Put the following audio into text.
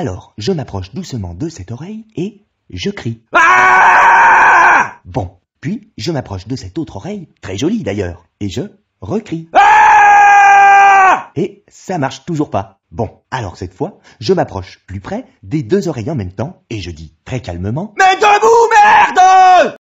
Alors, je m'approche doucement de cette oreille et je crie. Ah bon. Puis, je m'approche de cette autre oreille, très jolie d'ailleurs, et je recrie. Ah et ça marche toujours pas. Bon, alors cette fois, je m'approche plus près des deux oreilles en même temps et je dis très calmement